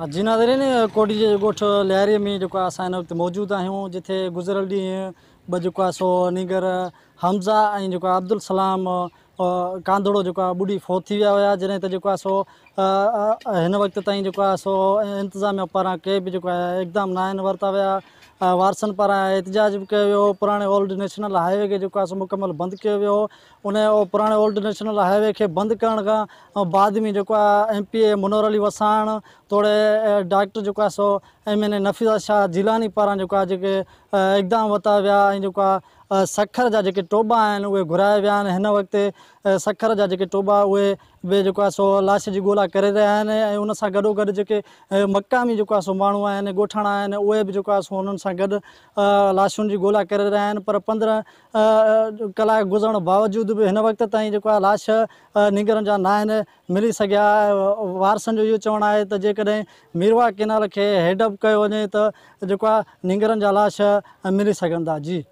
हाँ, जी नादरीन कोडी गोठ ॻोठ में जो असन असां हिन वक़्तु जिथे गुज़िरियल ॾींहुं बो सो हमज़ा जो अब्दुल सलाम कांदड़ो जो बुढ़ी फोत फौत थी विया सो इन वक्त ताईं सो इंतजाम पारा कें भी इक़दाम न वरता वरिता वारसन पारा एहतजाज भी कयो पुराने ओल्ड नेशनल हाईवे के जो सो मुकमल बंद किया वो उन पुराने ओल्ड नेशनल हाईवे के बंद करण बाद में जो M P A Manohar Ali Wasan तोड़े डॉक्टर जो सो एम नफ़ीज़ा शाह जीलानी पारां जेको आहे जेके इक़दाम वरिता विया ऐं जेको आहे सखर जा जेके टोबा आहिनि उहे घुराया विया आहिनि हिन वक़्तु सखर जा जेके टोबा उहे बि जेको आहे सो लाश जी ॻोल्हा करे रहिया आहिनि ऐं उनसां गॾोगॾु जेके मक़ामी जेको आहे सो माण्हू आहिनि ॻोठाणा आहिनि उहे बि जेको आहे सो हुननि सां गॾु लाशुनि जी ॻोल्हा करे रहिया आहिनि पर पंद्रहं कलाक गुज़रण बावजूद बि हिन वक़्त ताईं जेको आहे लाश निंगरनि जा नाहिनि मिली सघिया वारसनि जो इहो चवणु आहे त जेकॾहिं मीरवा कयो वञे त जेको आहे निंगरनि जा लाश मिली सघनि था जी